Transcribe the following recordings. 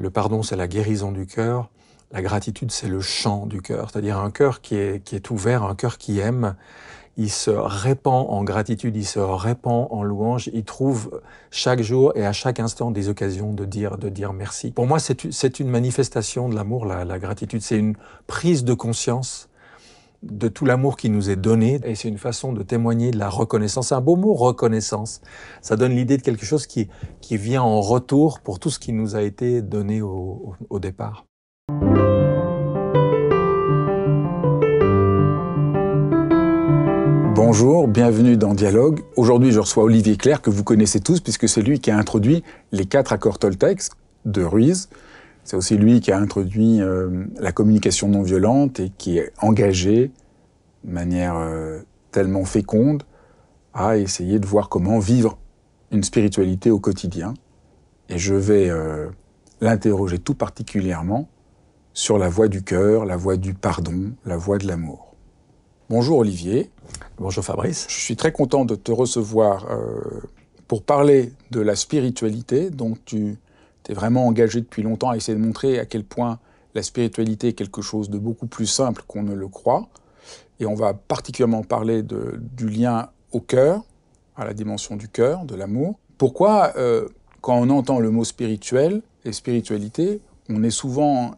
Le pardon, c'est la guérison du cœur. La gratitude, c'est le chant du cœur, c'est-à-dire un cœur qui est, ouvert, un cœur qui aime. Il se répand en gratitude, il se répand en louange, il trouve chaque jour et à chaque instant des occasions de dire, de dire merci. Pour moi, c'est une manifestation de l'amour, la gratitude. C'est une prise de conscience de tout l'amour qui nous est donné. Et c'est une façon de témoigner de la reconnaissance. C'est un beau mot, reconnaissance. Ça donne l'idée de quelque chose qui, vient en retour pour tout ce qui nous a été donné au, départ. Bonjour, bienvenue dans Dialogue. Aujourd'hui, je reçois Olivier Clerc, que vous connaissez tous, puisque c'est lui qui a introduit les quatre accords Toltecs de Ruiz, c'est aussi lui qui a introduit euh, la communication non violente et qui est engagé de manière euh, tellement féconde à essayer de voir comment vivre une spiritualité au quotidien. Et je vais euh, l'interroger tout particulièrement sur la voie du cœur, la voie du pardon, la voie de l'amour. Bonjour Olivier. Bonjour Fabrice. Je suis très content de te recevoir pour parler de la spiritualité dont tu vraiment engagé depuis longtemps à essayer de montrer à quel point la spiritualité est quelque chose de beaucoup plus simple qu'on ne le croit. Et on va particulièrement parler du lien au cœur, à la dimension du cœur, de l'amour. Pourquoi, euh, quand on entend le mot spirituel et spiritualité, on est souvent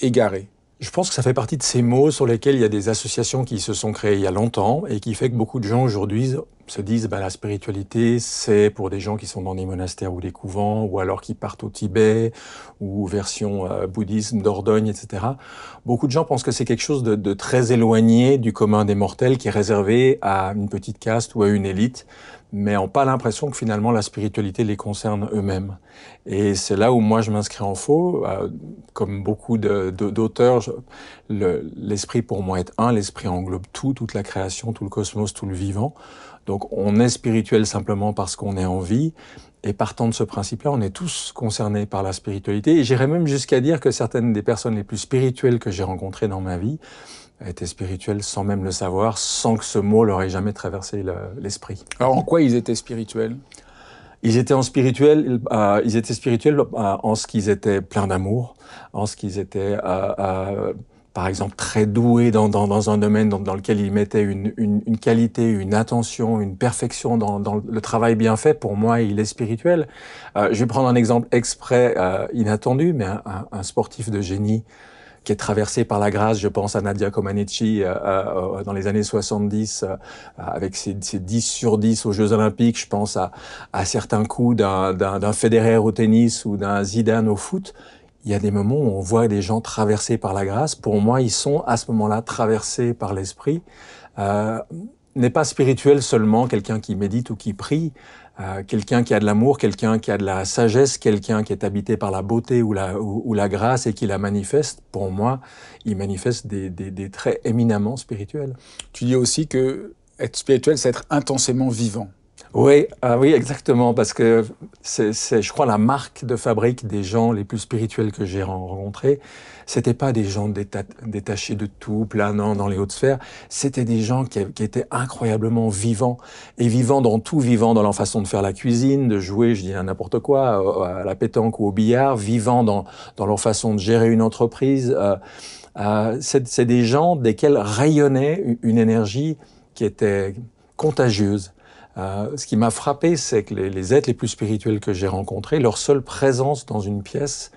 égaré je pense que ça fait partie de ces mots sur lesquels il y a des associations qui se sont créées il y a longtemps et qui fait que beaucoup de gens aujourd'hui se disent bah, la spiritualité, c'est pour des gens qui sont dans des monastères ou des couvents, ou alors qui partent au Tibet, ou version euh, bouddhisme d'Ordogne, etc. Beaucoup de gens pensent que c'est quelque chose de, très éloigné du commun des mortels, qui est réservé à une petite caste ou à une élite, mais n'ont pas l'impression que finalement la spiritualité les concerne eux-mêmes. Et c'est là où moi je m'inscris en faux. Euh, comme beaucoup d'auteurs, l'esprit pour moi est un, l'esprit englobe tout, toute la création, tout le cosmos, tout le vivant. Donc on est spirituel simplement parce qu'on est en vie. Et partant de ce principe-là, on est tous concernés par la spiritualité. Et j'irais même jusqu'à dire que certaines des personnes les plus spirituelles que j'ai rencontrées dans ma vie étaient spirituelles sans même le savoir, sans que ce mot leur ait jamais traversé l'esprit. Alors en quoi ils étaient spirituels ils étaient en spirituel, ils euh, étaient spirituels euh, en ce qu'ils étaient pleins d'amour, en ce qu'ils étaient euh, par exemple, très doué dans, dans, dans un domaine dans, lequel il mettait une, une, qualité, une attention, une perfection dans, le travail bien fait, pour moi, il est spirituel. Euh, je vais prendre un exemple exprès euh, inattendu, mais un, sportif de génie qui est traversé par la grâce. Je pense à Nadia Comaneci euh, dans les années 70, avec ses, ses, 10 sur 10 aux Jeux Olympiques. Je pense à, à certains coups d'un Federer au tennis ou d'un Zidane au foot, il y a des moments où on voit des gens traversés par la grâce. Pour moi, ils sont à ce moment-là traversés par l'esprit. Euh, n'est pas spirituel seulement quelqu'un qui médite ou qui prie, euh, quelqu'un qui a de l'amour, quelqu'un qui a de la sagesse, quelqu'un qui est habité par la beauté ou la, ou, la grâce et qui la manifeste. Pour moi, il manifeste des, des traits éminemment spirituels. Tu dis aussi que être spirituel, c'est être intensément vivant. Oui, ah oui, exactement, parce que c'est, je crois, la marque de fabrique des gens les plus spirituels que j'ai rencontrés. C'était pas des gens détachés de tout, planant dans les hautes sphères. C'était des gens qui, étaient incroyablement vivants et vivants dans tout, vivants dans leur façon de faire la cuisine, de jouer, je dis n'importe quoi, euh, à, la pétanque ou au billard, vivants dans, leur façon de gérer une entreprise. Euh, euh c'est des gens desquels rayonnait une énergie qui était contagieuse. Euh, ce qui m'a frappé, c'est que les, êtres les plus spirituels que j'ai rencontrés, leur seule présence dans une pièce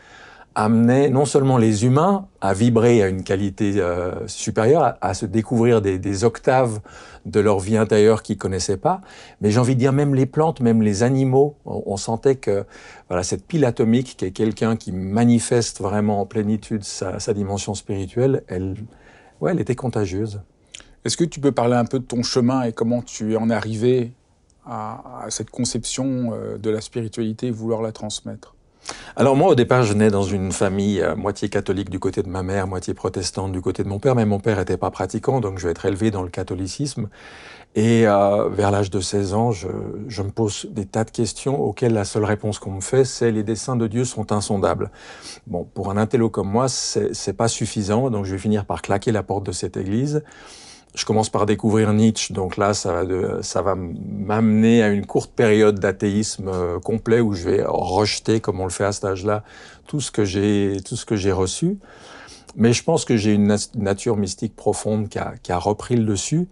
amenait non seulement les humains à vibrer à une qualité euh, supérieure, à, se découvrir des, octaves de leur vie intérieure qu'ils connaissaient pas, mais j'ai envie de dire même les plantes, même les animaux, on, sentait que voilà cette pile atomique, qui est quelqu'un qui manifeste vraiment en plénitude sa, dimension spirituelle, elle, elle était contagieuse. Est-ce que tu peux parler un peu de ton chemin et comment tu en es arrivé à, cette conception euh, de la spiritualité et vouloir la transmettre alors moi, au départ, je nais dans une famille euh, moitié catholique du côté de ma mère, moitié protestante du côté de mon père, mais mon père n'était pas pratiquant, donc je vais être élevé dans le catholicisme. Et euh, vers l'âge de 16 ans, je, me pose des tas de questions auxquelles la seule réponse qu'on me fait, c'est les desseins de Dieu sont insondables. Bon, pour un intello comme moi, c'est pas suffisant, donc je vais finir par claquer la porte de cette église je commence par découvrir Nietzsche, donc là, ça va, ça va m'amener à une courte période d'athéisme euh, complet où je vais rejeter, comme on le fait à cet âge-là, tout ce que j'ai, tout ce que j'ai reçu. Mais je pense que j'ai une nature mystique profonde qui a, qui a repris le dessus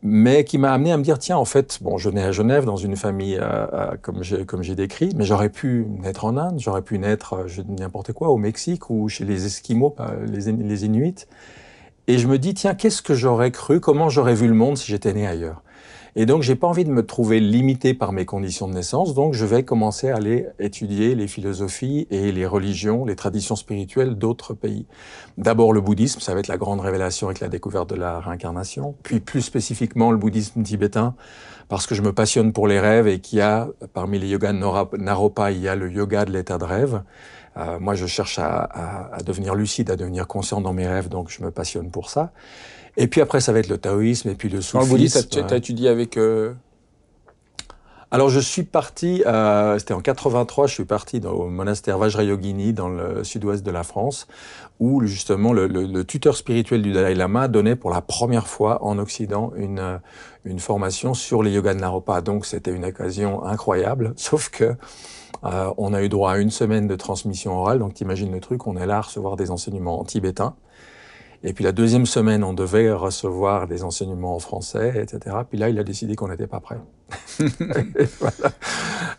mais qui m'a amené à me dire tiens en fait bon je nais à Genève dans une famille euh, comme j'ai comme j'ai décrit mais j'aurais pu naître en Inde j'aurais pu naître euh, n'importe quoi au Mexique ou chez les Esquimaux les Inuits et je me dis, tiens, qu'est-ce que j'aurais cru, comment j'aurais vu le monde si j'étais né ailleurs et donc, j'ai pas envie de me trouver limité par mes conditions de naissance, donc je vais commencer à aller étudier les philosophies et les religions, les traditions spirituelles d'autres pays. D'abord le bouddhisme, ça va être la grande révélation avec la découverte de la réincarnation, puis plus spécifiquement le bouddhisme tibétain, parce que je me passionne pour les rêves et qu'il y a, parmi les yogas Naropa, il y a le yoga de l'état de rêve. Euh, moi, je cherche à devenir lucide, à devenir conscient dans mes rêves, donc je me passionne pour ça. Et puis après, ça va être le taoïsme et puis le soufisme. Alors, le tu as étudié avec. Euh, Alors, je suis parti, euh, c'était en 83, je suis parti au monastère Vajrayogini, dans le sud-ouest de la France, où justement le, tuteur spirituel du Dalai Lama donnait pour la première fois en Occident une, euh, une formation sur les yogas de Naropa. Donc, c'était une occasion incroyable, sauf que euh, on a eu droit à une semaine de transmission orale, donc t'imagines le truc, on est là à recevoir des enseignements tibétains. Et puis la deuxième semaine, on devait recevoir des enseignements en français, etc. Puis là, il a décidé qu'on n'était pas prêt.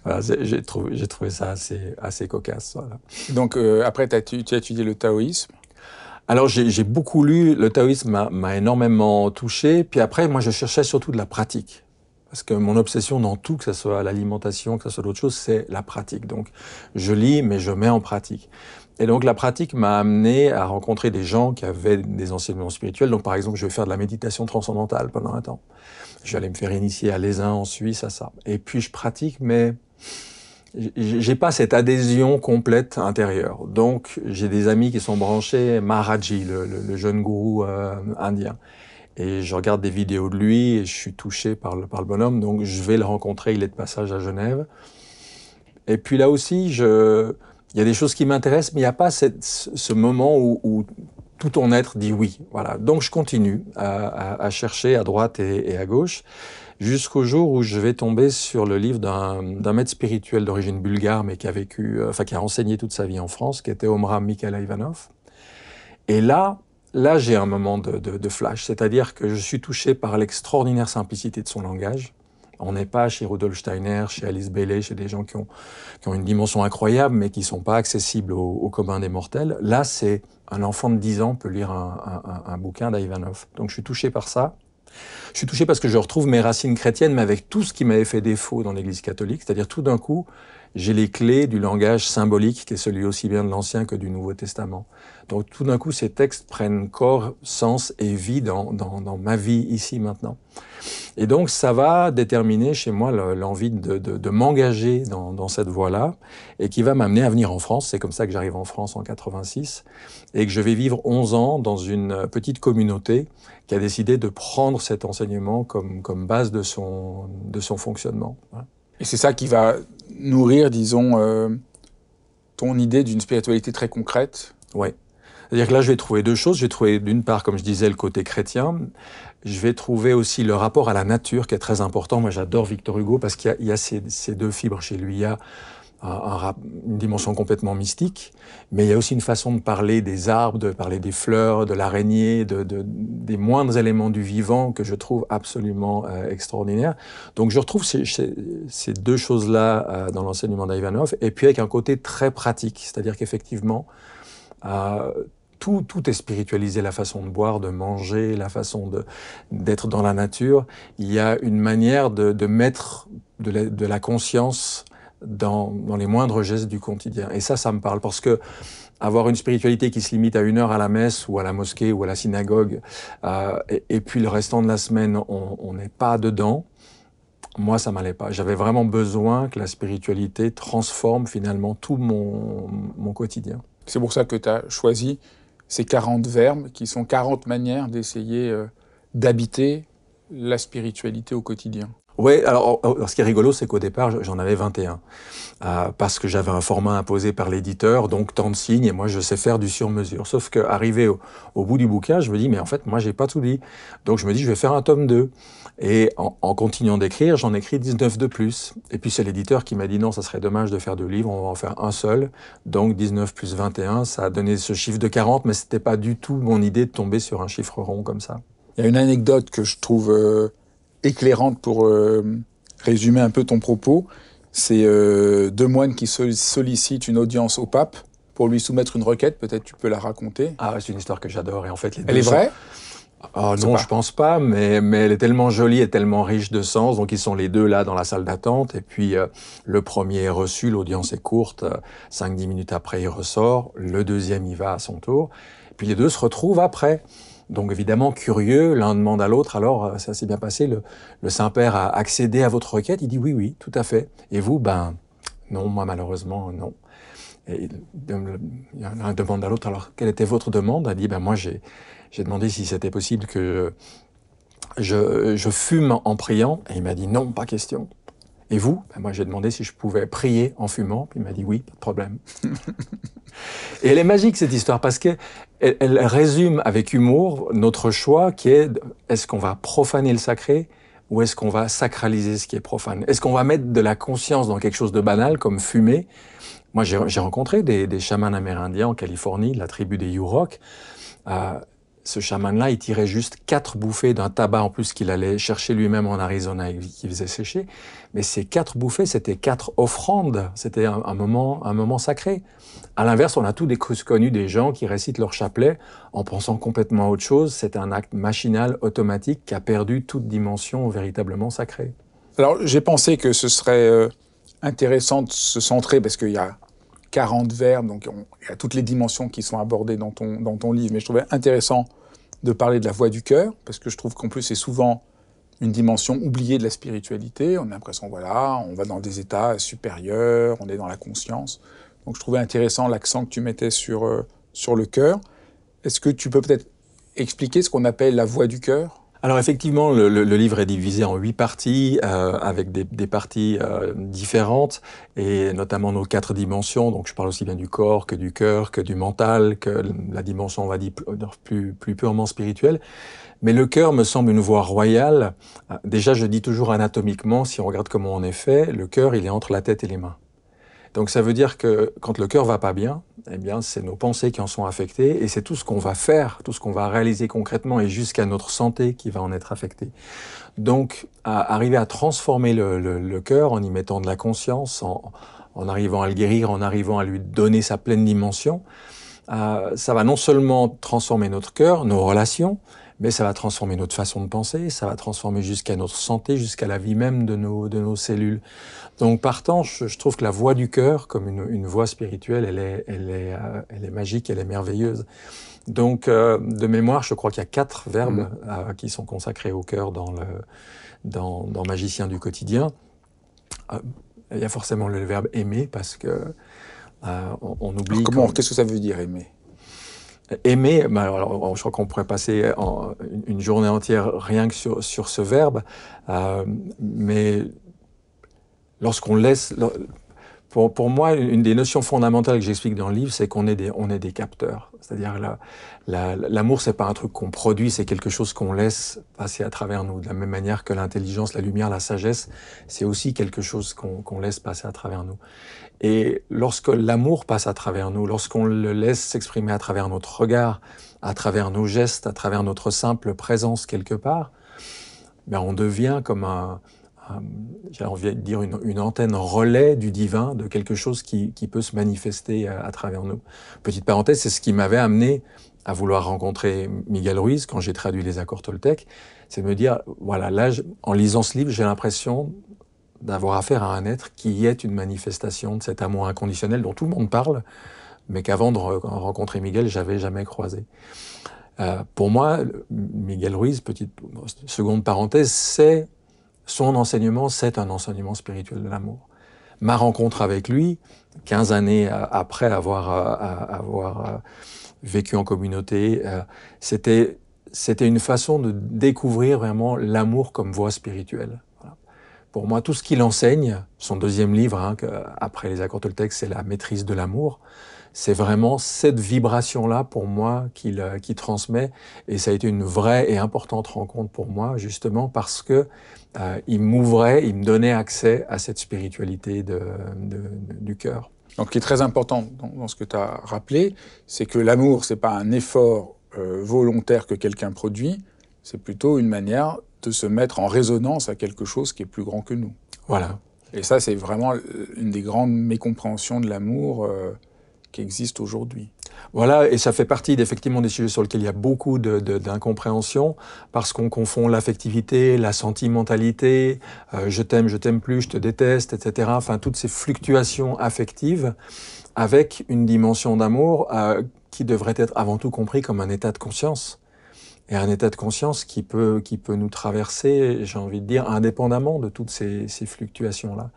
voilà. j'ai trouvé, ça assez, assez cocasse. Donc euh, après, tu as étudié le taoïsme alors j'ai beaucoup lu, le taoïsme m'a énormément touché, puis après moi je cherchais surtout de la pratique. Parce que mon obsession dans tout, que ce soit l'alimentation, que ce soit d'autres choses, c'est la pratique. Donc, je lis, mais je mets en pratique. Et donc la pratique m'a amené à rencontrer des gens qui avaient des enseignements spirituels. Donc par exemple, je vais faire de la méditation transcendantale pendant un temps. Je vais aller me faire initier à l'Aisin en Suisse, à ça. Et puis je pratique, mais j'ai pas cette adhésion complète intérieure. Donc j'ai des amis qui sont branchés, Maharaji, le, jeune gourou euh, indien. Et je regarde des vidéos de lui et je suis touché par par le bonhomme. Donc je vais le rencontrer, il est de passage à Genève. Et puis là aussi, je, il y a des choses qui m'intéressent, mais il n'y a pas ce moment où, tout ton être dit oui. Voilà. Donc je continue à, chercher à droite et, à gauche jusqu'au jour où je vais tomber sur le livre d'un maître spirituel d'origine bulgare, mais qui a vécu, euh, enfin qui a enseigné toute sa vie en France, qui était Omra Mikhail Ivanov. Et là, là j'ai un moment de flash, c'est-à-dire que je suis touché par l'extraordinaire simplicité de son langage on n'est pas chez Rudolf Steiner, chez Alice Bailey, chez des gens qui ont, une dimension incroyable, mais qui ne sont pas accessibles au, commun des mortels. Là, c'est un enfant de 10 ans peut lire un, bouquin d'Ivanov. Donc je suis touché par ça. Je suis touché parce que je retrouve mes racines chrétiennes, mais avec tout ce qui m'avait fait défaut dans l'Église catholique, c'est-à-dire tout d'un coup, j'ai les clés du langage symbolique qui est celui aussi bien de l'Ancien que du Nouveau Testament. Donc tout d'un coup, ces textes prennent corps, sens et vie dans, dans, dans ma vie ici maintenant. Et donc ça va déterminer chez moi l'envie de, de, de m'engager dans, dans, cette voie-là et qui va m'amener à venir en France. C'est comme ça que j'arrive en France en 86 et que je vais vivre 11 ans dans une petite communauté qui a décidé de prendre cet enseignement comme, comme base de son, de son fonctionnement. Et c'est ça qui va nourrir, disons, euh, ton idée d'une spiritualité très concrète. Ouais. C'est-à-dire que là, je vais trouver deux choses. j'ai trouvé d'une part, comme je disais, le côté chrétien. Je vais trouver aussi le rapport à la nature, qui est très important. Moi, j'adore Victor Hugo parce qu'il y, a ces, deux fibres chez lui. Il une dimension complètement mystique, mais il y a aussi une façon de parler des arbres, de parler des fleurs, de l'araignée, de, de, des moindres éléments du vivant que je trouve absolument euh, extraordinaire. Donc je retrouve ces, ces deux choses-là euh, dans l'enseignement d'Ivanov, et puis avec un côté très pratique, c'est-à-dire qu'effectivement, euh, tout, tout est spiritualisé, la façon de boire, de manger, la façon d'être dans la nature. Il y a une manière de, de mettre de la, de la conscience dans, les moindres gestes du quotidien. Et ça, ça me parle parce que avoir une spiritualité qui se limite à une heure à la messe ou à la mosquée ou à la synagogue, euh, et, puis le restant de la semaine, on n'est pas dedans. Moi, ça m'allait pas. J'avais vraiment besoin que la spiritualité transforme finalement tout mon, quotidien. C'est pour ça que tu as choisi ces 40 verbes qui sont 40 manières d'essayer euh, d'habiter la spiritualité au quotidien. Oui, alors, ce qui est rigolo, c'est qu'au départ, j'en avais 21. Euh, parce que j'avais un format imposé par l'éditeur, donc tant de signes, et moi je sais faire du sur-mesure. Sauf qu'arrivé au, au bout du bouquin, je me dis, mais en fait, moi j'ai pas tout dit. Donc je me dis, je vais faire un tome 2. Et en, continuant d'écrire, j'en écris 19 de plus. Et puis c'est l'éditeur qui m'a dit, non, ça serait dommage de faire deux livres, on va en faire un seul. Donc 19 plus 21, ça a donné ce chiffre de 40, mais c'était pas du tout mon idée de tomber sur un chiffre rond comme ça. Il y a une anecdote que je trouve euh, éclairante pour euh, résumer un peu ton propos. C'est euh, deux moines qui sollicitent une audience au pape pour lui soumettre une requête. Peut-être tu peux la raconter. Ah, c'est une histoire que j'adore. Et en fait, Elle est vraie ah, non, je pense pas, mais, elle est tellement jolie et tellement riche de sens. Donc, ils sont les deux là dans la salle d'attente. Et puis, euh, le premier est reçu, l'audience est courte. 5-10 minutes après, il ressort. Le deuxième y va à son tour. puis, les deux se retrouvent après. Donc évidemment, curieux, l'un demande à l'autre, alors euh, ça s'est bien passé, le, Saint-Père a accédé à votre requête, il dit oui, oui, tout à fait. Et vous, ben non, moi malheureusement, non. Et l'un demande à l'autre, alors quelle était votre demande a dit, ben moi j'ai demandé si c'était possible que je, je fume en priant. Et il m'a dit, non, pas question. Et vous ben, Moi, j'ai demandé si je pouvais prier en fumant. Puis il m'a dit oui, pas de problème. et elle est magique, cette histoire, parce qu'elle elle résume avec humour notre choix qui est est-ce qu'on va profaner le sacré ou est-ce qu'on va sacraliser ce qui est profane Est-ce qu'on va mettre de la conscience dans quelque chose de banal comme fumer Moi, j'ai rencontré des, chamans amérindiens en Californie, la tribu des Yurok ce chaman-là, il tirait juste quatre bouffées d'un tabac en plus qu'il allait chercher lui-même en Arizona et qu'il faisait sécher. Mais ces quatre bouffées, c'était quatre offrandes. C'était un, moment, un moment sacré. À l'inverse, on a tous des, connues des gens qui récitent leur chapelet en pensant complètement à autre chose. C'est un acte machinal, automatique, qui a perdu toute dimension véritablement sacrée. Alors, j'ai pensé que ce serait euh, intéressant de se centrer, parce qu'il y a 40 vers, donc il y a toutes les dimensions qui sont abordées dans ton, dans ton livre, mais je trouvais intéressant de parler de la voix du cœur, parce que je trouve qu'en plus c'est souvent une dimension oubliée de la spiritualité. On a l'impression, voilà, on va dans des états supérieurs, on est dans la conscience. Donc je trouvais intéressant l'accent que tu mettais sur, euh, sur le cœur. Est-ce que tu peux peut-être expliquer ce qu'on appelle la voix du cœur alors effectivement, le, livre est divisé en huit parties, euh, avec des, parties euh, différentes, et notamment nos quatre dimensions. Donc je parle aussi bien du corps que du cœur, que du mental, que la dimension, on va dire, plus, plus purement spirituelle. Mais le cœur me semble une voie royale. Euh, déjà, je dis toujours anatomiquement, si on regarde comment on est fait, le cœur, il est entre la tête et les mains. Donc ça veut dire que quand le cœur va pas bien, eh bien, c'est nos pensées qui en sont affectées et c'est tout ce qu'on va faire, tout ce qu'on va réaliser concrètement et jusqu'à notre santé qui va en être affectée. Donc, arriver à transformer le, cœur en y mettant de la conscience, en, arrivant à le guérir, en arrivant à lui donner sa pleine dimension, euh, ça va non seulement transformer notre cœur, nos relations, mais ça va transformer notre façon de penser, ça va transformer jusqu'à notre santé, jusqu'à la vie même de nos, de nos cellules. Donc partant, je, trouve que la voix du cœur, comme une, voix spirituelle, elle est, elle, est, euh, elle est magique, elle est merveilleuse. Donc, euh, de mémoire, je crois qu'il y a quatre verbes mm. euh, qui sont consacrés au cœur dans, le, dans, dans Magicien du quotidien. il y a forcément le verbe aimer parce que on, oublie. comment Qu'est-ce que ça veut dire aimer aimer, alors, je crois qu'on pourrait passer en, une journée entière rien que sur, sur ce verbe, euh, mais lorsqu'on laisse... Pour, pour, moi, une des notions fondamentales que j'explique dans le livre, c'est qu'on est des, on est des capteurs. C'est-à-dire l'amour, la, c'est pas un truc qu'on produit, c'est quelque chose qu'on laisse passer à travers nous. De la même manière que l'intelligence, la lumière, la sagesse, c'est aussi quelque chose qu'on laisse passer à travers nous. Et lorsque l'amour passe à travers nous, lorsqu'on le laisse s'exprimer à travers notre regard, à travers nos gestes, à travers notre simple présence quelque part, ben on devient comme un, j'ai envie de dire une, antenne relais du divin, de quelque chose qui, peut se manifester euh, à, travers nous. Petite parenthèse, c'est ce qui m'avait amené à vouloir rencontrer Miguel Ruiz quand j'ai traduit les accords Toltec, c'est me dire, voilà, là, en lisant ce livre, j'ai l'impression d'avoir affaire à un être qui est une manifestation de cet amour inconditionnel dont tout le monde parle, mais qu'avant de rencontrer Miguel, j'avais jamais croisé. Euh, pour moi, Miguel Ruiz, petite seconde parenthèse, c'est son enseignement, c'est un enseignement spirituel de l'amour. Ma rencontre avec lui, 15 années euh, après avoir, euh, avoir vécu en communauté, c'était, c'était une façon de découvrir vraiment l'amour comme voie spirituelle. Pour moi, tout ce qu'il enseigne, son deuxième livre, hein, après les accords Toltec, c'est la maîtrise de l'amour. C'est vraiment cette vibration-là, pour moi, qu'il euh, transmet. Et ça a été une vraie et importante rencontre pour moi, justement, parce que euh, il m'ouvrait, il me donnait accès à cette spiritualité de, du cœur. Donc, qui est très important dans, ce que tu as rappelé, c'est que l'amour, c'est pas un effort euh, volontaire que quelqu'un produit, c'est plutôt une manière de se mettre en résonance à quelque chose qui est plus grand que nous. Voilà. Et ça, c'est vraiment euh, une des grandes mécompréhensions de l'amour euh, qui existe aujourd'hui. Voilà, et ça fait partie effectivement des sujets sur lesquels il y a beaucoup d'incompréhension, parce qu'on confond l'affectivité, la sentimentalité, euh, je t'aime, je t'aime plus, je te déteste, etc. Enfin, toutes ces fluctuations affectives avec une dimension d'amour qui devrait être avant tout compris comme un état de conscience et un état de conscience qui peut, qui peut nous traverser, j'ai envie de dire, indépendamment de toutes ces, ces fluctuations-là.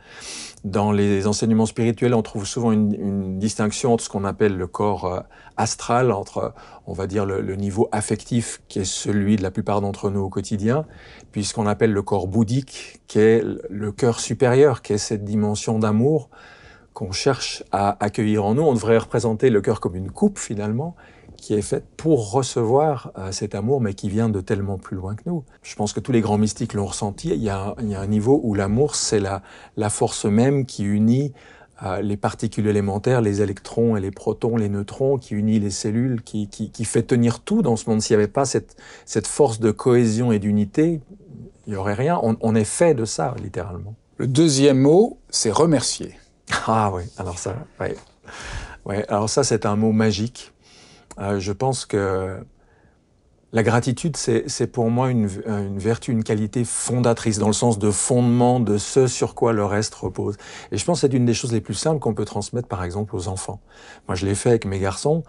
Dans les enseignements spirituels, on trouve souvent une, distinction entre ce qu'on appelle le corps euh, astral, entre, euh, on va dire, le, le niveau affectif, qui est celui de la plupart d'entre nous au quotidien, puis ce qu'on appelle le corps bouddhique, qui est le cœur supérieur, qui est cette dimension d'amour qu'on cherche à accueillir en nous. On devrait représenter le cœur comme une coupe finalement, qui est faite pour recevoir euh, cet amour, mais qui vient de tellement plus loin que nous. Je pense que tous les grands mystiques l'ont ressenti. Il y, a, un niveau où l'amour, c'est la, force même qui unit euh, les particules élémentaires, les électrons et les protons, les neutrons, qui unit les cellules, qui, fait tenir tout dans ce monde. S'il n'y avait pas cette, force de cohésion et d'unité, il n'y aurait rien. On, est fait de ça, littéralement. Le deuxième mot, c'est remercier. Ah oui, alors ça, alors ça c'est un mot magique euh, je pense que la gratitude, c'est pour moi euh, une, vertu, une qualité fondatrice, dans le sens de fondement de ce sur quoi le reste repose. Et je pense que c'est une des choses les plus simples qu'on peut transmettre, par exemple, aux enfants. Moi, je l'ai fait avec mes garçons,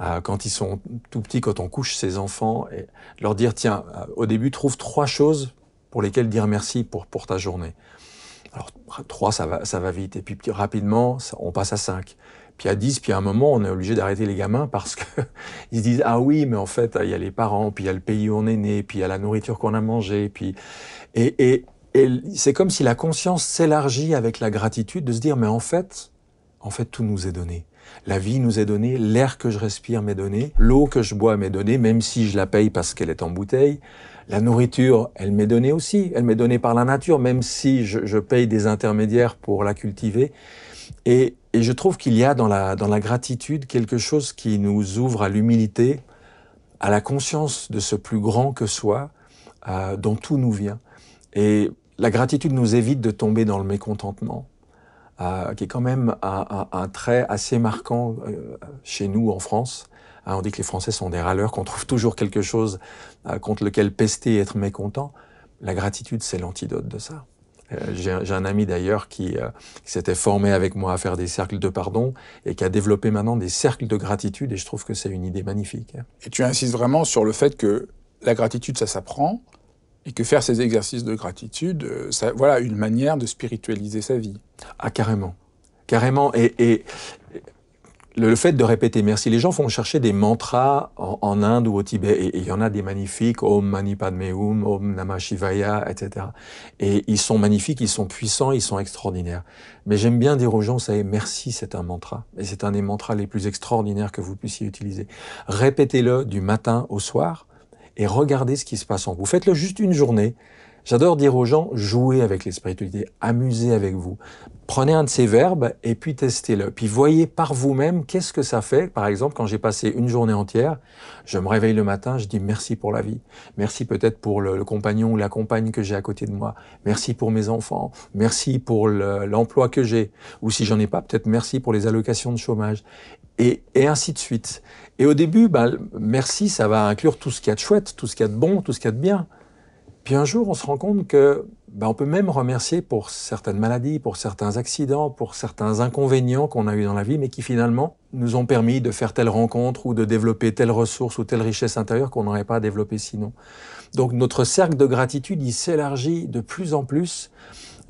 euh, quand ils sont tout petits, quand on couche ses enfants, et leur dire, tiens, au début, trouve trois choses pour lesquelles dire merci pour, ta journée. Alors, trois, ça va, ça va vite. Et puis, rapidement, on passe à cinq. Puis à 10, puis à un moment, on est obligé d'arrêter les gamins parce que ils se disent ah oui, mais en fait, il y a les parents, puis il y a le pays où on est né, puis il y a la nourriture qu'on a mangée, puis et, et, et c'est comme si la conscience s'élargit avec la gratitude de se dire mais en fait, en fait, tout nous est donné. La vie nous est donnée, l'air que je respire m'est donné, l'eau que je bois m'est donnée, même si je la paye parce qu'elle est en bouteille. La nourriture, elle m'est donnée aussi, elle m'est donnée par la nature, même si je, je paye des intermédiaires pour la cultiver. Et et je trouve qu'il y a dans la, dans la gratitude quelque chose qui nous ouvre à l'humilité, à la conscience de ce plus grand que soi, euh, dont tout nous vient. Et la gratitude nous évite de tomber dans le mécontentement, euh, qui est quand même un, trait assez marquant euh, chez nous en France. Hein, on dit que les Français sont des râleurs, qu'on trouve toujours quelque chose contre lequel pester et être mécontent. La gratitude, c'est l'antidote de ça. Euh, j'ai un ami d'ailleurs euh, qui, s'était formé avec moi à faire des cercles de pardon et qui a développé maintenant des cercles de gratitude et je trouve que c'est une idée magnifique. Hein. Et tu insistes vraiment sur le fait que la gratitude, ça s'apprend et que faire ces exercices de gratitude, euh, ça, voilà une manière de spiritualiser sa vie. Ah, carrément. Carrément. Et, et, le, fait de répéter merci, les gens font chercher des mantras en, Inde ou au Tibet, et il y en a des magnifiques, Om Mani Padme Hum, Om Namah Shivaya, etc. Et ils sont magnifiques, ils sont puissants, ils sont extraordinaires. Mais j'aime bien dire aux gens, ça est, merci, c'est un mantra. Et c'est un des mantras les plus extraordinaires que vous puissiez utiliser. Répétez-le du matin au soir et regardez ce qui se passe en vous. Faites-le juste une journée. J'adore dire aux gens, jouez avec les spiritualités, amusez avec vous. Prenez un de ces verbes et puis testez-le. Puis voyez par vous-même qu'est-ce que ça fait. Par exemple, quand j'ai passé une journée entière, je me réveille le matin, je dis merci pour la vie. Merci peut-être pour le, compagnon ou la compagne que j'ai à côté de moi. Merci pour mes enfants. Merci pour l'emploi que j'ai. Ou si j'en ai pas, peut-être merci pour les allocations de chômage. Et, et, ainsi de suite. Et au début, ben, merci, ça va inclure tout ce qu'il y a de chouette, tout ce qu'il y a de bon, tout ce qu'il y a de bien. Puis un jour, on se rend compte que ben, on peut même remercier pour certaines maladies, pour certains accidents, pour certains inconvénients qu'on a eu dans la vie, mais qui finalement nous ont permis de faire telle rencontre ou de développer telle ressource ou telle richesse intérieure qu'on n'aurait pas développé sinon. Donc notre cercle de gratitude, il s'élargit de plus en plus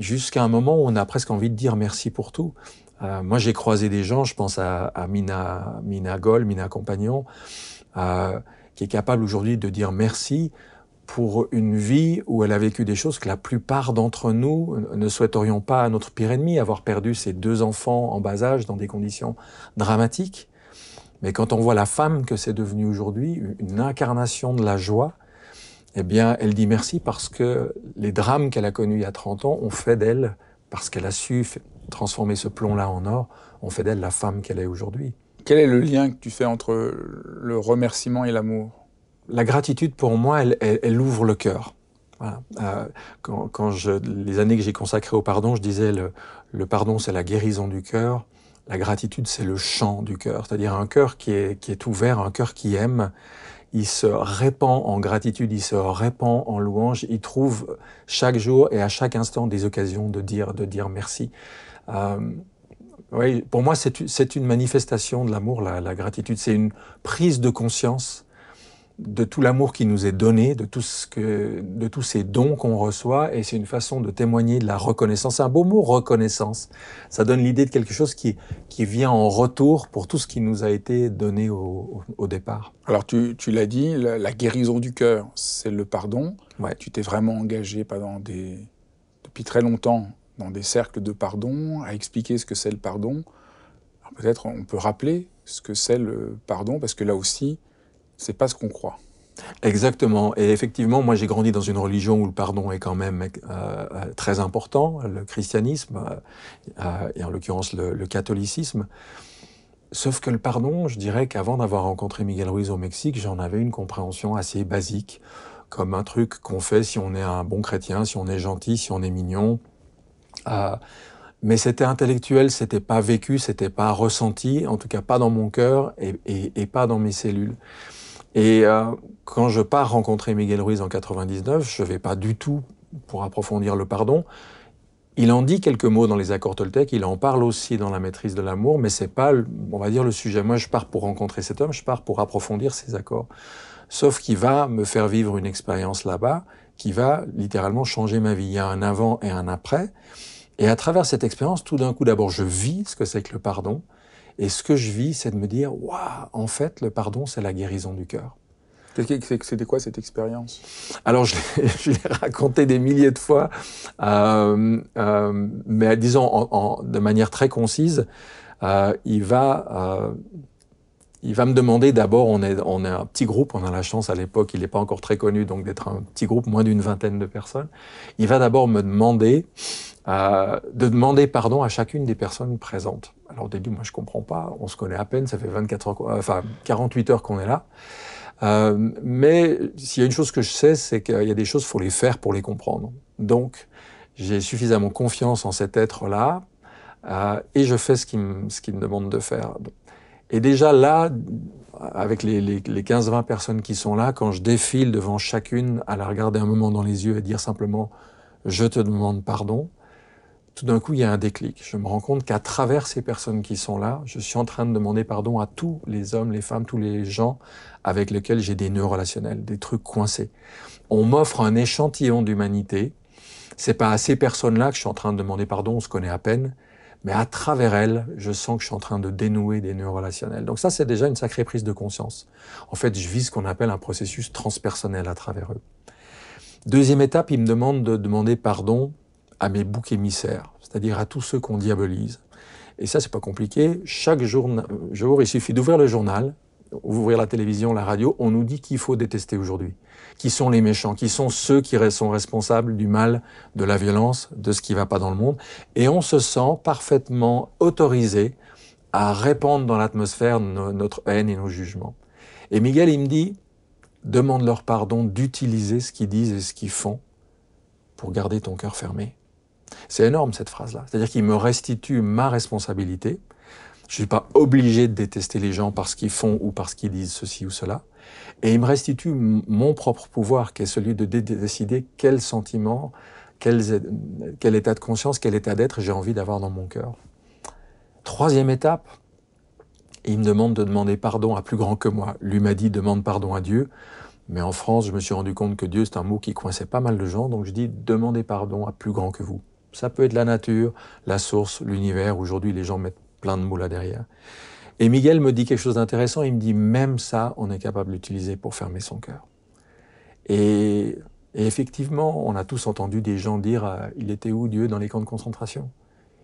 jusqu'à un moment où on a presque envie de dire merci pour tout. Euh, moi, j'ai croisé des gens, je pense à, Mina, Mina Goll, Mina Compagnon, euh, qui est capable aujourd'hui de dire merci pour une vie où elle a vécu des choses que la plupart d'entre nous ne souhaiterions pas à notre pire ennemi, avoir perdu ses deux enfants en bas âge dans des conditions dramatiques. Mais quand on voit la femme que c'est devenue aujourd'hui, une incarnation de la joie, eh bien, elle dit merci parce que les drames qu'elle a connus il y a 30 ans ont fait d'elle, parce qu'elle a su transformer ce plomb-là en or, ont fait d'elle la femme qu'elle est aujourd'hui. Quel est le lien que tu fais entre le remerciement et l'amour la gratitude, pour moi, elle, elle, ouvre le cœur. Voilà. Euh, quand, quand je, les années que j'ai consacrées au pardon, je disais le, le pardon, c'est la guérison du cœur. La gratitude, c'est le chant du cœur, c'est-à-dire un cœur qui est, qui est ouvert, un cœur qui aime. Il se répand en gratitude, il se répand en louange, il trouve chaque jour et à chaque instant des occasions de dire, de dire merci. Euh, oui, pour moi, c'est une manifestation de l'amour, la, la gratitude. C'est une prise de conscience de tout l'amour qui nous est donné, de, tout ce que, de tous ces dons qu'on reçoit, et c'est une façon de témoigner de la reconnaissance. C'est un beau mot, reconnaissance. Ça donne l'idée de quelque chose qui, vient en retour pour tout ce qui nous a été donné au, départ. Alors tu, l'as dit, la, guérison du cœur, c'est le pardon. Ouais. Tu t'es vraiment engagé pendant des, depuis très longtemps dans des cercles de pardon, à expliquer ce que c'est le pardon. Peut-être on peut rappeler ce que c'est le pardon, parce que là aussi, c'est pas ce qu'on croit. Exactement. Et effectivement, moi j'ai grandi dans une religion où le pardon est quand même euh, euh, très important, le christianisme, euh, et en l'occurrence le, catholicisme. Sauf que le pardon, je dirais qu'avant d'avoir rencontré Miguel Ruiz au Mexique, j'en avais une compréhension assez basique, comme un truc qu'on fait si on est un bon chrétien, si on est gentil, si on est mignon. mais c'était intellectuel, c'était pas vécu, c'était pas ressenti, en tout cas pas dans mon cœur et, et, et pas dans mes cellules. Et euh, quand je pars rencontrer Miguel Ruiz en 99, je ne vais pas du tout pour approfondir le pardon. Il en dit quelques mots dans les accords Toltec, il en parle aussi dans la maîtrise de l'amour, mais c'est pas, on va dire, le sujet. Moi, je pars pour rencontrer cet homme, je pars pour approfondir ses accords. Sauf qu'il va me faire vivre une expérience là-bas qui va littéralement changer ma vie. Il y a un avant et un après. Et à travers cette expérience, tout d'un coup, d'abord, je vis ce que c'est que le pardon. Et ce que je vis, c'est de me dire, waouh, en fait, le pardon, c'est la guérison du cœur. C'était quoi cette expérience Alors, je l'ai raconté des milliers de fois, euh, euh, mais disons en, de manière très concise, euh, il, va, il va me demander d'abord, on est, on est un petit groupe, on a la chance à l'époque, il n'est pas encore très connu, donc d'être un petit groupe, moins d'une vingtaine de personnes. Il va d'abord me demander de demander pardon à chacune des personnes présentes. Alors au début, moi je comprends pas, on se connaît à peine, ça fait 24 heures, enfin 48 heures qu'on est là. Euh, mais s'il y a une chose que je sais, c'est qu'il y a des choses faut les faire pour les comprendre. Donc j'ai suffisamment confiance en cet être-là euh, et je fais ce qu'il me, me demande de faire. Et déjà là, avec les, les, les 15-20 personnes qui sont là, quand je défile devant chacune à la regarder un moment dans les yeux et dire simplement je te demande pardon, tout d'un coup, il y a un déclic. Je me rends compte qu'à travers ces personnes qui sont là, je suis en train de demander pardon à tous les hommes, les femmes, tous les gens avec lesquels j'ai des nœuds relationnels, des trucs coincés. On m'offre un échantillon d'humanité. C'est pas à ces personnes-là que je suis en train de demander pardon, on se connaît à peine. Mais à travers elles, je sens que je suis en train de dénouer des nœuds relationnels. Donc ça, c'est déjà une sacrée prise de conscience. En fait, je vis ce qu'on appelle un processus transpersonnel à travers eux. Deuxième étape, il me demande de demander pardon à mes boucs émissaires, c'est-à-dire à tous ceux qu'on diabolise. Et ça, c'est pas compliqué. Chaque jour, il suffit d'ouvrir le journal, ouvrir la télévision, la radio, on nous dit qu'il faut détester aujourd'hui, qui sont les méchants, qui sont ceux qui sont responsables du mal, de la violence, de ce qui va pas dans le monde. Et on se sent parfaitement autorisé à répandre dans l'atmosphère notre haine et nos jugements. Et Miguel, il me dit, demande leur pardon d'utiliser ce qu'ils disent et ce qu'ils font pour garder ton cœur fermé. C'est énorme cette phrase-là. C'est-à-dire qu'il me restitue ma responsabilité. Je ne suis pas obligé de détester les gens parce qu'ils font ou parce qu'ils disent ceci ou cela. Et il me restitue mon propre pouvoir, qui est celui de décider quel sentiment, quel, quel état de conscience, quel état d'être j'ai envie d'avoir dans mon cœur. Troisième étape, il me demande de demander pardon à plus grand que moi. Lui m'a dit demande pardon à Dieu. Mais en France, je me suis rendu compte que Dieu, c'est un mot qui coinçait pas mal de gens, donc je dis demandez pardon à plus grand que vous. Ça peut être la nature, la source, l'univers. Aujourd'hui, les gens mettent plein de mots là derrière. Et Miguel me dit quelque chose d'intéressant. Il me dit même ça, on est capable d'utiliser pour fermer son cœur. Et, effectivement, on a tous entendu des gens dire euh, il était où Dieu dans les camps de concentration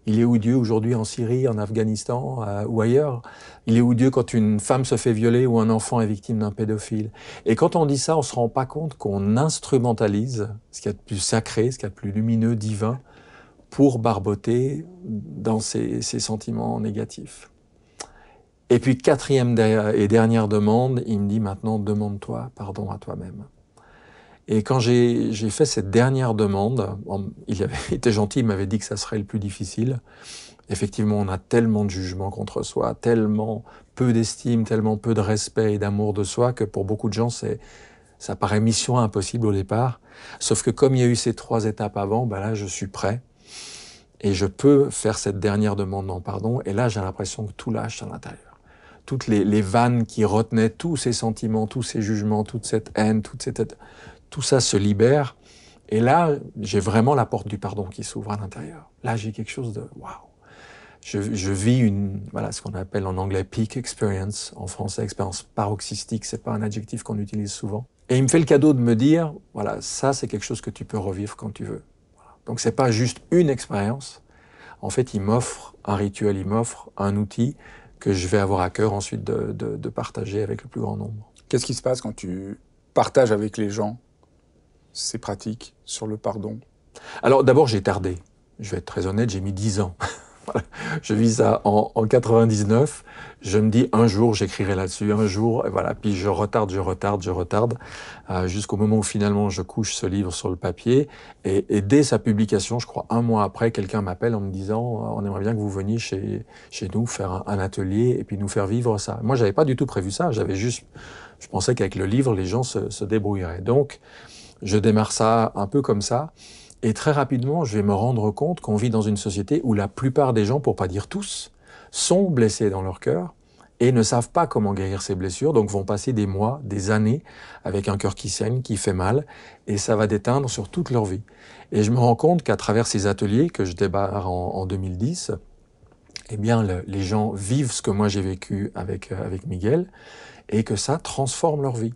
Il est où Dieu aujourd'hui en Syrie, en Afghanistan euh, ou ailleurs Il est où Dieu quand une femme se fait violer ou un enfant est victime d'un pédophile Et quand on dit ça, on se rend pas compte qu'on instrumentalise ce qui est a de plus sacré, ce qui est a plus lumineux, divin, pour barboter dans ses, sentiments négatifs. Et puis quatrième et dernière demande, il me dit maintenant demande-toi pardon à toi-même. Et quand j'ai fait cette dernière demande, il avait été gentil, il m'avait dit que ça serait le plus difficile. Effectivement, on a tellement de jugements contre soi, tellement peu d'estime, tellement peu de respect et d'amour de soi que pour beaucoup de gens, c'est ça paraît mission impossible au départ. Sauf que comme il y a eu ces trois étapes avant, ben là, je suis prêt et je peux faire cette dernière demande en pardon. Et là, j'ai l'impression que tout lâche à l'intérieur. Toutes les, vannes qui retenaient tous ces sentiments, tous ces jugements, toute cette haine, toute cette, tout ça se libère. Et là, j'ai vraiment la porte du pardon qui s'ouvre à l'intérieur. Là, j'ai quelque chose de waouh. Je, je, vis une, voilà, ce qu'on appelle en anglais peak experience, en français expérience paroxystique, c'est pas un adjectif qu'on utilise souvent. Et il me fait le cadeau de me dire, voilà, ça c'est quelque chose que tu peux revivre quand tu veux. Donc c'est pas juste une expérience. En fait, il m'offre un rituel, il m'offre un outil que je vais avoir à cœur ensuite de, partager avec le plus grand nombre. Qu'est-ce qui se passe quand tu partages avec les gens ces pratiques sur le pardon Alors d'abord, j'ai tardé. Je vais être très honnête, j'ai mis 10 ans. Je vis ça en, en 99 je me dis un jour j'écrirai là-dessus, un jour, et voilà, puis je retarde, je retarde, je retarde, euh, jusqu'au moment où finalement je couche ce livre sur le papier. Et, dès sa publication, je crois un mois après, quelqu'un m'appelle en me disant euh, on aimerait bien que vous veniez chez, chez nous faire un, atelier et puis nous faire vivre ça. Moi, j'avais pas du tout prévu ça, j'avais juste, je pensais qu'avec le livre, les gens se, se débrouilleraient. Donc, je démarre ça un peu comme ça. Et très rapidement, je vais me rendre compte qu'on vit dans une société où la plupart des gens, pour pas dire tous, sont blessés dans leur cœur et ne savent pas comment guérir ces blessures, donc vont passer des mois, des années avec un cœur qui saigne, qui fait mal, et ça va déteindre sur toute leur vie. Et je me rends compte qu'à travers ces ateliers que je débarre en, 2010, eh bien, les gens vivent ce que moi j'ai vécu avec, euh, avec Miguel et que ça transforme leur vie.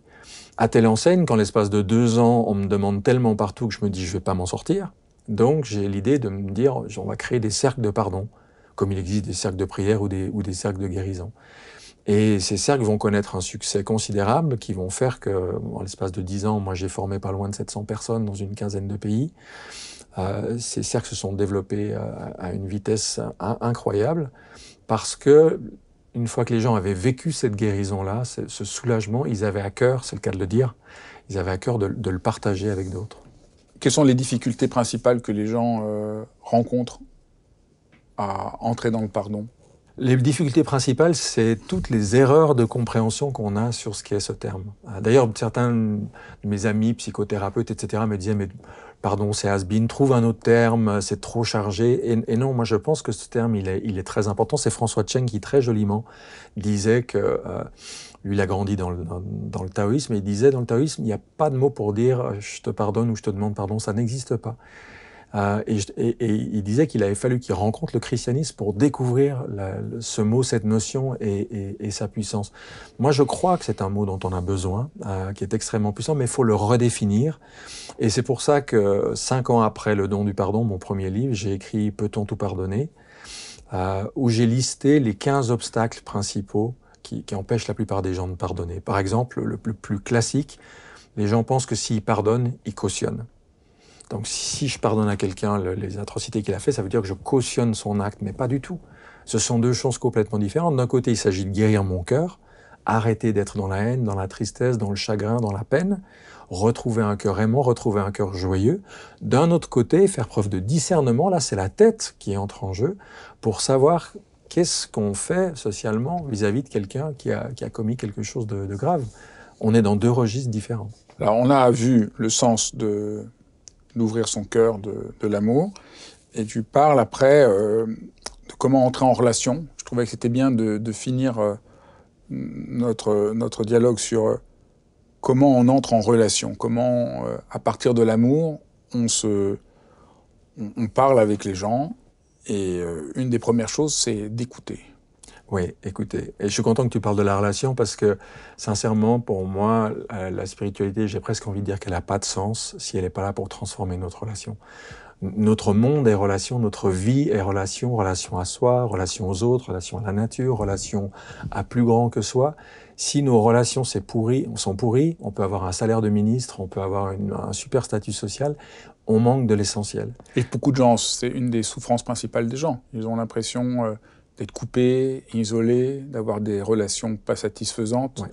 À telle enseigne qu'en l'espace de deux ans, on me demande tellement partout que je me dis je vais pas m'en sortir. Donc j'ai l'idée de me dire on va créer des cercles de pardon comme il existe des cercles de prière ou des, cercles de guérison. Et ces cercles vont connaître un succès considérable qui vont faire que, en l'espace de dix ans, moi j'ai formé pas loin de 700 personnes dans une quinzaine de pays. Euh, ces cercles se sont développés euh, à une vitesse incroyable parce que une fois que les gens avaient vécu cette guérison-là, ce, soulagement, ils avaient à cœur, c'est le cas de le dire, ils avaient à cœur de, le partager avec d'autres. Quelles sont les difficultés principales que les gens euh, rencontrent à entrer dans le pardon les difficultés principales, c'est toutes les erreurs de compréhension qu'on a sur ce qu'est ce terme. Ah, d'ailleurs, certains de mes amis psychothérapeutes, etc., me disaient, mais pardon, c'est has been, trouve un autre terme, c'est trop chargé. Et, non, moi je pense que ce terme, il est, il est très important. C'est François Cheng qui, très joliment, disait que, euh, lui, il a grandi dans le, dans, dans le taoïsme, et il disait, dans le taoïsme, il n'y a pas de mot pour dire je te pardonne ou je te demande pardon, ça n'existe pas. Euh, et, il disait qu'il avait fallu qu'il rencontre le christianisme pour découvrir ce mot, cette notion et, sa puissance. Moi, je crois que c'est un mot dont on a besoin, euh, qui est extrêmement puissant, mais il faut le redéfinir. Et c'est pour ça que cinq ans après Le don du pardon, mon premier livre, j'ai écrit Peut-on tout pardonner euh, où j'ai listé les 15 obstacles principaux qui, empêchent la plupart des gens de pardonner. Par exemple, le plus classique, les gens pensent que s'ils pardonnent, ils cautionnent. Donc si je pardonne à quelqu'un les atrocités qu'il a fait, ça veut dire que je cautionne son acte, mais pas du tout. Ce sont deux choses complètement différentes. D'un côté, il s'agit de guérir mon cœur, arrêter d'être dans la haine, dans la tristesse, dans le chagrin, dans la peine, retrouver un cœur aimant, retrouver un cœur joyeux. D'un autre côté, faire preuve de discernement, là c'est la tête qui entre en jeu, pour savoir qu'est-ce qu'on fait socialement vis-à-vis de quelqu'un qui a, commis quelque chose de, grave. On est dans deux registres différents. Là, on a vu le sens de d'ouvrir son cœur de, l'amour. Et tu parles après euh, de comment entrer en relation. Je trouvais que c'était bien de, finir euh, notre, notre dialogue sur euh, comment on entre en relation, comment, à partir de l'amour, on, se, on, parle avec les gens. Et une des premières choses, c'est d'écouter. Oui, écoutez, et je suis content que tu parles de la relation parce que, sincèrement, pour moi, euh, la spiritualité, j'ai presque envie de dire qu'elle n'a pas de sens si elle n'est pas là pour transformer notre relation. notre monde est relation, notre vie est relation, relation à soi, relation aux autres, relation à la nature, relation à plus grand que soi. Si nos relations sont pourries, on peut avoir un salaire de ministre, on peut avoir une, un super statut social, on manque de l'essentiel. Et beaucoup de gens, c'est une des souffrances principales des gens. Ils ont l'impression... Euh, d'être coupé, isolé, d'avoir des relations pas satisfaisantes,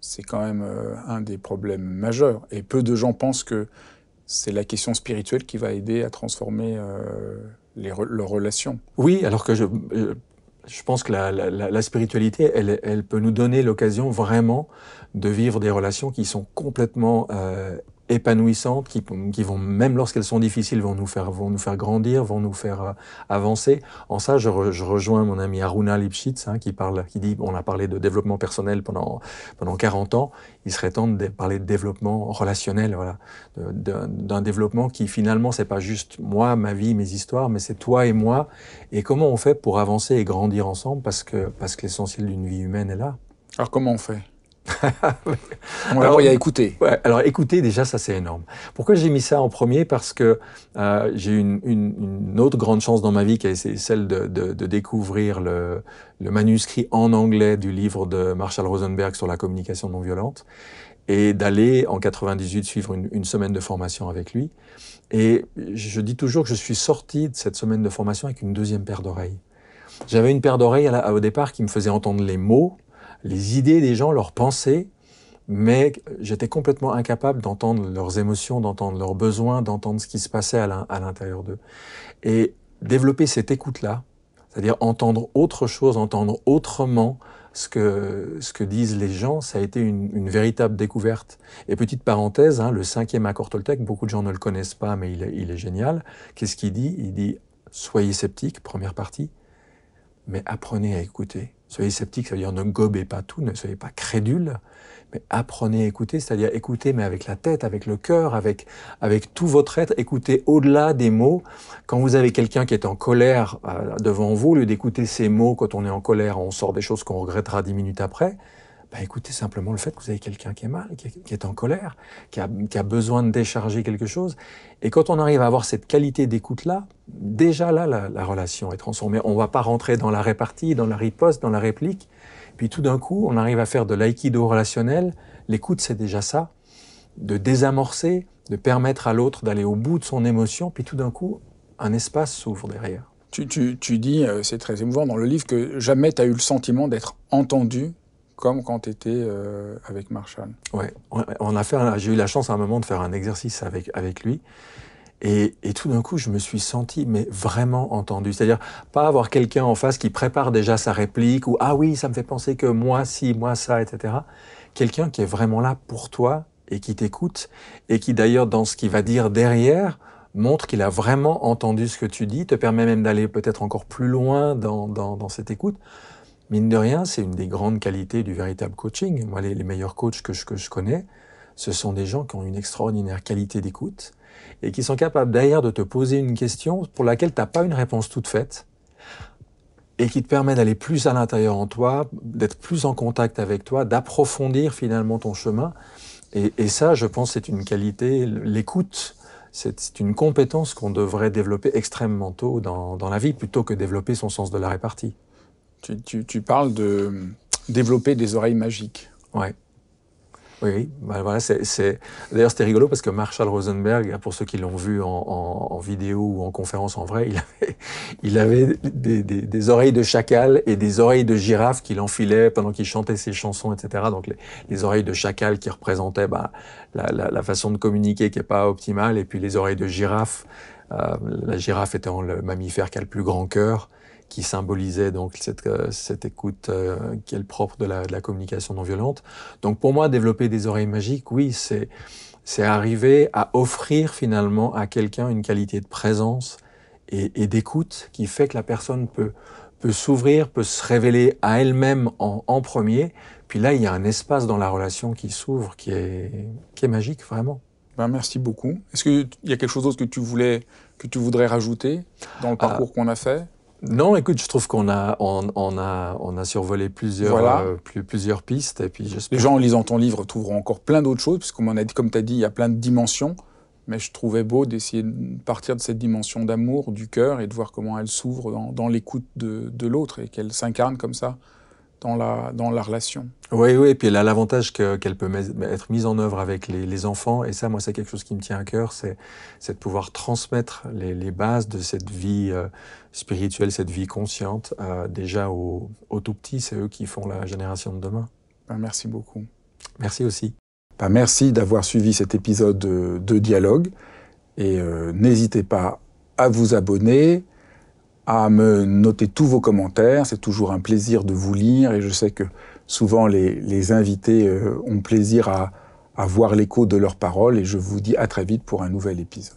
c'est quand même euh, un des problèmes majeurs. Et peu de gens pensent que c'est la question spirituelle qui va aider à transformer euh, les leurs relations. Oui, alors que je, pense que la, spiritualité, elle, peut nous donner l'occasion vraiment de vivre des relations qui sont complètement euh, épanouissantes qui, qui vont, même lorsqu'elles sont difficiles, vont nous, faire, vont nous faire grandir, vont nous faire euh, avancer. En ça, je, je, rejoins mon ami Aruna Lipschitz hein, qui, parle, qui dit, on a parlé de développement personnel pendant, pendant 40 ans, il serait temps de parler de développement relationnel, voilà, d'un développement qui finalement, c'est pas juste moi, ma vie, mes histoires, mais c'est toi et moi. Et comment on fait pour avancer et grandir ensemble parce que, parce que l'essentiel d'une vie humaine est là. Alors comment on fait alors, il y a écouté. alors écouter, déjà, ça c'est énorme. Pourquoi j'ai mis ça en premier Parce que euh, j'ai une, une, autre grande chance dans ma vie, qui est celle de, découvrir le, manuscrit en anglais du livre de Marshall Rosenberg sur la communication non violente, et d'aller en 98 suivre une, une semaine de formation avec lui. Et je dis toujours que je suis sorti de cette semaine de formation avec une deuxième paire d'oreilles. J'avais une paire d'oreilles au départ qui me faisait entendre les mots, les idées des gens, leurs pensées, mais j'étais complètement incapable d'entendre leurs émotions, d'entendre leurs besoins, d'entendre ce qui se passait à l'intérieur d'eux. Et développer cette écoute-là, c'est-à-dire entendre autre chose, entendre autrement ce que, ce que disent les gens, ça a été une, véritable découverte. Et petite parenthèse, hein, le cinquième accord Toltec, beaucoup de gens ne le connaissent pas, mais il est, il est génial. Qu'est-ce qu'il dit Il dit « Soyez sceptiques », première partie, mais apprenez à écouter. Soyez sceptique, ça veut dire ne gobez pas tout, ne soyez pas crédule, mais apprenez à écouter, c'est-à-dire écouter, mais avec la tête, avec le cœur, avec, avec tout votre être, écoutez au-delà des mots. Quand vous avez quelqu'un qui est en colère euh, devant vous, au lieu d'écouter ses mots, quand on est en colère, on sort des choses qu'on regrettera dix minutes après, bah, écoutez, simplement le fait que vous avez quelqu'un qui est mal, qui est en colère, qui a, besoin de décharger quelque chose. Et quand on arrive à avoir cette qualité d'écoute-là, déjà là, la, relation est transformée. On ne va pas rentrer dans la répartie, dans la riposte, dans la réplique. Puis tout d'un coup, on arrive à faire de l'aïkido relationnel. L'écoute, c'est déjà ça. De désamorcer, de permettre à l'autre d'aller au bout de son émotion. Puis tout d'un coup, un espace s'ouvre derrière. Tu, tu dis, euh, c'est très émouvant dans le livre, que jamais tu as eu le sentiment d'être entendu comme quand tu étais euh, avec Marshall. Ouais, on a fait. J'ai eu la chance à un moment de faire un exercice avec avec lui. Et, et tout d'un coup, je me suis senti, mais vraiment entendu. C'est-à-dire, pas avoir quelqu'un en face qui prépare déjà sa réplique ou ah oui, ça me fait penser que moi si, moi ça, etc. Quelqu'un qui est vraiment là pour toi et qui t'écoute et qui d'ailleurs dans ce qu'il va dire derrière montre qu'il a vraiment entendu ce que tu dis, te permet même d'aller peut-être encore plus loin dans, dans cette écoute. Mine de rien, c'est une des grandes qualités du véritable coaching. Moi, les, meilleurs coachs que je, connais, ce sont des gens qui ont une extraordinaire qualité d'écoute et qui sont capables d'ailleurs de te poser une question pour laquelle tu n'as pas une réponse toute faite et qui te permet d'aller plus à l'intérieur en toi, d'être plus en contact avec toi, d'approfondir finalement ton chemin. Et, ça, je pense, c'est une qualité, l'écoute, c'est une compétence qu'on devrait développer extrêmement tôt dans, dans la vie plutôt que développer son sens de la répartie. Tu, parles de développer des oreilles magiques. Ouais. Oui, oui. Bah, voilà, c'est, D'ailleurs, c'était rigolo parce que Marshall Rosenberg, pour ceux qui l'ont vu en, vidéo ou en conférence en vrai, il avait, des, oreilles de chacal et des oreilles de girafe qu'il enfilait pendant qu'il chantait ses chansons, etc. Donc, les, oreilles de chacal qui représentaient bah, la, façon de communiquer qui n'est pas optimale, et puis les oreilles de girafe. Euh, la girafe étant le mammifère qui a le plus grand cœur, qui symbolisait donc cette, euh, écoute euh, qui est propre de la, communication non violente. Donc pour moi, développer des oreilles magiques, oui, c'est c'est arriver à offrir finalement à quelqu'un une qualité de présence et, d'écoute qui fait que la personne peut, peut s'ouvrir, peut se révéler à elle-même en, premier. Puis là, il y a un espace dans la relation qui s'ouvre, qui est, qui est magique, vraiment. Ben, merci beaucoup. Est-ce qu'il y a quelque chose d'autre que tu voulais, que tu voudrais rajouter dans le ah. parcours qu'on a fait non, écoute, je trouve qu'on a on, a, survolé plusieurs, euh, plusieurs pistes. Et puis Les gens, en lisant ton livre, trouveront encore plein d'autres choses, puisque dit, comme tu as dit, il y a plein de dimensions. Mais je trouvais beau d'essayer de partir de cette dimension d'amour du cœur et de voir comment elle s'ouvre dans, l'écoute de l'autre et qu'elle s'incarne comme ça dans la, la relation. Oui, oui, et puis elle a l'avantage qu'elle peut être mise en œuvre avec les, enfants, et ça, moi, c'est quelque chose qui me tient à cœur, c'est de pouvoir transmettre les, bases de cette vie euh, spirituelle, cette vie consciente, euh, déjà aux, tout petits, c'est eux qui font la génération de demain. Ben, merci beaucoup. Merci aussi. Ben, merci d'avoir suivi cet épisode de, Dialogue, et euh, n'hésitez pas à vous abonner, à me noter tous vos commentaires. C'est toujours un plaisir de vous lire et je sais que souvent les, invités euh, ont plaisir à, à voir l'écho de leurs paroles et je vous dis à très vite pour un nouvel épisode.